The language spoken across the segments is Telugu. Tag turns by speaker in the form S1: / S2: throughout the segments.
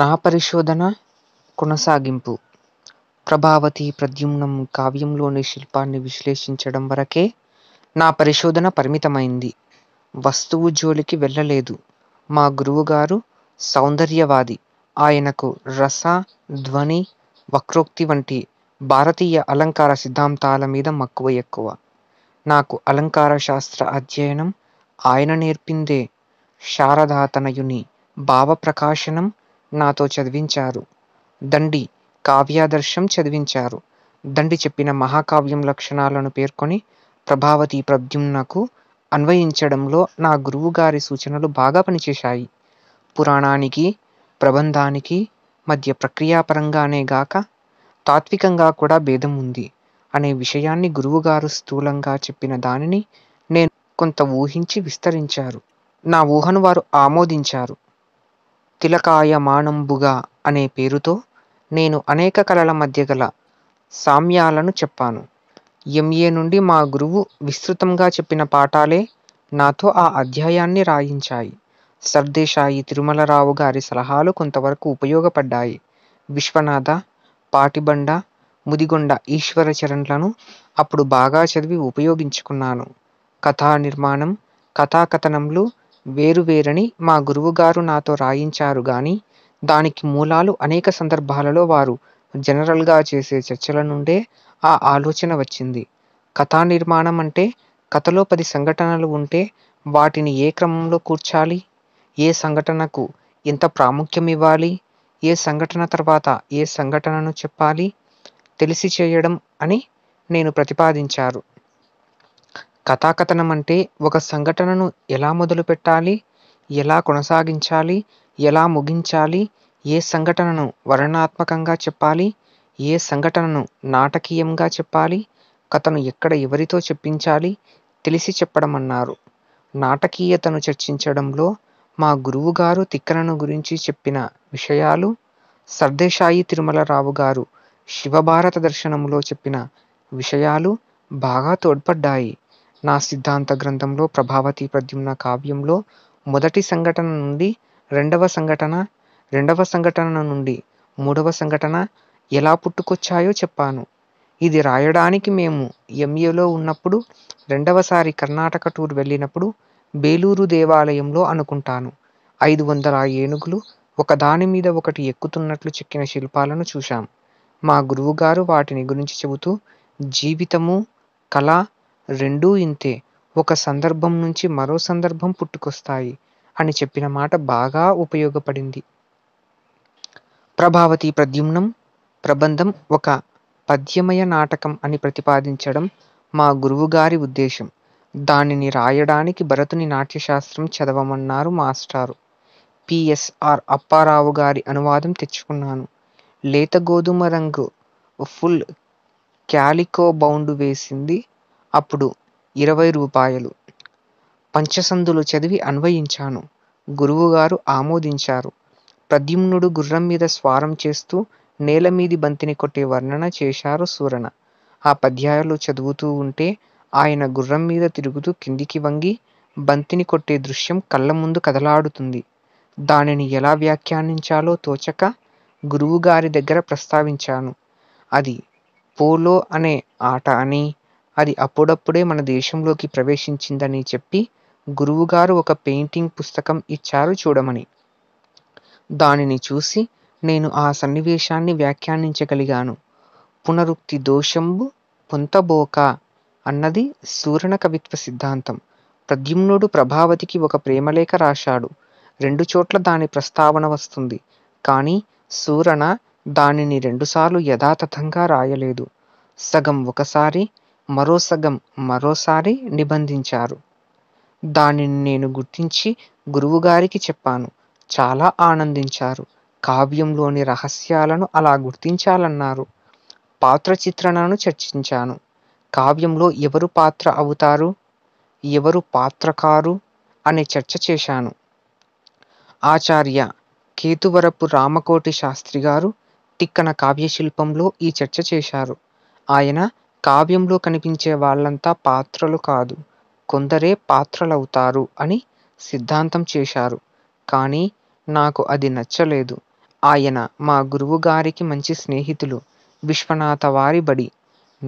S1: నా పరిశోధన కొనసాగింపు ప్రభావతి ప్రద్యుమ్నం కావ్యంలోని శిల్పాన్ని విశ్లేషించడం వరకే నా పరిశోధన పరిమితమైంది వస్తువు జోలికి వెళ్ళలేదు మా గురువుగారు సౌందర్యవాది ఆయనకు రస ధ్వని వక్రోక్తి వంటి భారతీయ అలంకార సిద్ధాంతాల మీద మక్కువ ఎక్కువ నాకు అలంకార శాస్త్ర అధ్యయనం ఆయన నేర్పిందే శారదాతనయుని భావప్రకాశనం నాతో చదివించారు దండి కావ్యాదర్శం చదివించారు దండి చెప్పిన మహాకావ్యం లక్షణాలను పేర్కొని ప్రభావతి ప్రద్యుమ్నకు అన్వయించడంలో నా గురువు గారి సూచనలు బాగా పనిచేశాయి పురాణానికి ప్రబంధానికి మధ్య ప్రక్రియాపరంగానే గాక తాత్వికంగా కూడా భేదం ఉంది అనే విషయాన్ని గురువుగారు స్థూలంగా చెప్పిన దానిని నేను కొంత ఊహించి విస్తరించారు నా ఊహను వారు ఆమోదించారు తిలకాయమానంబుగా అనే పేరుతో నేను అనేక కళల మధ్య గల సామ్యాలను చెప్పాను ఎంఏ నుండి మా గురువు విస్తృతంగా చెప్పిన పాఠాలే నాతో ఆ అధ్యాయాన్ని రాయించాయి సర్దేశాయి తిరుమలరావు గారి సలహాలు కొంతవరకు ఉపయోగపడ్డాయి విశ్వనాథ పాటిబండ ముదిగొండ ఈశ్వర చరణ్లను అప్పుడు బాగా చదివి ఉపయోగించుకున్నాను కథా నిర్మాణం కథాకథనంలో వేరువేరని మా గురువుగారు నాతో రాయించారు గాని దానికి మూలాలు అనేక సందర్భాలలో వారు జనరల్గా చేసే చర్చల నుండే ఆ ఆలోచన వచ్చింది కథా నిర్మాణం అంటే కథలో పది సంఘటనలు ఉంటే వాటిని ఏ క్రమంలో కూర్చాలి ఏ సంఘటనకు ఎంత ప్రాముఖ్యం ఇవ్వాలి ఏ సంఘటన తర్వాత ఏ సంఘటనను చెప్పాలి తెలిసి చేయడం అని నేను ప్రతిపాదించారు కథాకథనం అంటే ఒక సంఘటనను ఎలా మొదలుపెట్టాలి ఎలా కొనసాగించాలి ఎలా ముగించాలి ఏ సంఘటనను వర్ణనాత్మకంగా చెప్పాలి ఏ సంఘటనను నాటకీయంగా చెప్పాలి కథను ఎక్కడ ఎవరితో చెప్పించాలి తెలిసి చెప్పడం అన్నారు నాటకీయతను చర్చించడంలో మా గురువుగారు తిక్కనను గురించి చెప్పిన విషయాలు సర్దేశాయి తిరుమలరావు గారు శివభారత దర్శనంలో చెప్పిన విషయాలు బాగా తోడ్పడ్డాయి నా సిద్ధాంత గ్రంథంలో ప్రభావతి ప్రద్యుమ్న కావ్యంలో మొదటి సంఘటన నుండి రెండవ సంఘటన రెండవ సంఘటన నుండి మూడవ సంఘటన ఎలా పుట్టుకొచ్చాయో చెప్పాను ఇది రాయడానికి మేము ఎంఏలో ఉన్నప్పుడు రెండవసారి కర్ణాటక టూర్ వెళ్ళినప్పుడు బేలూరు దేవాలయంలో అనుకుంటాను ఐదు వందల ఏనుగులు ఒకదాని మీద ఒకటి ఎక్కుతున్నట్లు చెక్కిన శిల్పాలను చూశాం మా గురువుగారు వాటిని గురించి చెబుతూ జీవితము కళ రెండూ ఇంతే ఒక సందర్భం నుంచి మరో సందర్భం పుట్టుకొస్తాయి అని చెప్పిన మాట బాగా ఉపయోగపడింది ప్రభావతి ప్రద్యుమ్నం ప్రబంధం ఒక పద్యమయ నాటకం అని ప్రతిపాదించడం మా గురువుగారి ఉద్దేశం దానిని రాయడానికి భరతుని నాట్యశాస్త్రం చదవమన్నారు మాస్టారు పిఎస్ఆర్ అప్పారావు గారి అనువాదం తెచ్చుకున్నాను లేత గోధుమ రంగు ఫుల్ క్యాలికో బౌండ్ వేసింది అప్పుడు ఇరవై రూపాయలు పంచసందులు చదివి అన్వయించాను గురువుగారు ఆమోదించారు ప్రద్యుమ్నుడు గుర్రం మీద స్వారం చేస్తూ నేల మీది బంతిని కొట్టే వర్ణన చేశారు సూరణ ఆ పద్యాలు చదువుతూ ఉంటే ఆయన గుర్రం మీద తిరుగుతూ కిందికి వంగి బంతిని కొట్టే దృశ్యం కళ్ళ ముందు కదలాడుతుంది దానిని ఎలా వ్యాఖ్యానించాలో తోచక గురువుగారి దగ్గర ప్రస్తావించాను అది పోలో అనే ఆట అని అది అప్పుడప్పుడే మన దేశంలోకి ప్రవేశించిందని చెప్పి గురువుగారు ఒక పెయింటింగ్ పుస్తకం ఇచ్చారు చూడమని దానిని చూసి నేను ఆ సన్నివేశాన్ని వ్యాఖ్యానించగలిగాను పునరుక్తి దోషంబు పుంతబోక అన్నది సూరణ కవిత్వ సిద్ధాంతం ప్రద్యుమ్నుడు ప్రభావతికి ఒక ప్రేమలేఖ రాశాడు రెండు చోట్ల దాని ప్రస్తావన వస్తుంది కానీ సూరణ దానిని రెండుసార్లు యథాతథంగా రాయలేదు సగం ఒకసారి మరో సగం మరోసారి నిబంధించారు దానిని నేను గుర్తించి గురువుగారికి చెప్పాను చాలా ఆనందించారు కావ్యంలోని రహస్యాలను అలా గుర్తించాలన్నారు పాత్ర చిత్రణను చర్చించాను కావ్యంలో ఎవరు పాత్ర అవుతారు ఎవరు పాత్రకారు అనే చర్చ చేశాను ఆచార్య కేతువరపు రామకోటి శాస్త్రి గారు తిక్కన కావ్యశిల్పంలో ఈ చర్చ చేశారు ఆయన కావ్యంలో కనిపించే వాళ్ళంతా పాత్రలు కాదు కొందరే పాత్రలవుతారు అని సిద్ధాంతం చేశారు కానీ నాకు అది నచ్చలేదు ఆయన మా గురువుగారికి మంచి స్నేహితులు విశ్వనాథ వారి బడి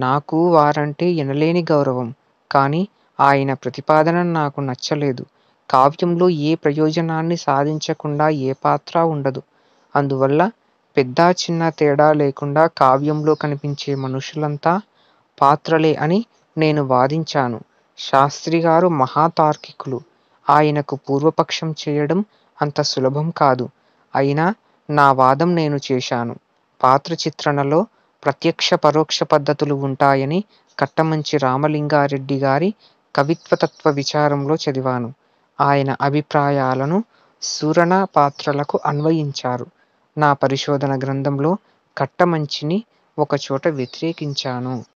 S1: నాకు వారంటే ఎనలేని గౌరవం కానీ ఆయన ప్రతిపాదన నాకు నచ్చలేదు కావ్యంలో ఏ ప్రయోజనాన్ని సాధించకుండా ఏ పాత్ర ఉండదు అందువల్ల పెద్ద చిన్న తేడా లేకుండా కావ్యంలో కనిపించే మనుషులంతా పాత్రలే అని నేను వాదించాను శాస్త్రిగారు మహా తార్కికులు ఆయనకు పూర్వపక్షం చేయడం అంత సులభం కాదు అయినా నా వాదం నేను చేశాను పాత్ర చిత్రణలో ప్రత్యక్ష పరోక్ష పద్ధతులు ఉంటాయని కట్టమంచి రామలింగారెడ్డి గారి కవిత్వతత్వ విచారంలో చదివాను ఆయన అభిప్రాయాలను సూరణ పాత్రలకు అన్వయించారు నా పరిశోధన గ్రంథంలో కట్టమంచిని ఒకచోట వ్యతిరేకించాను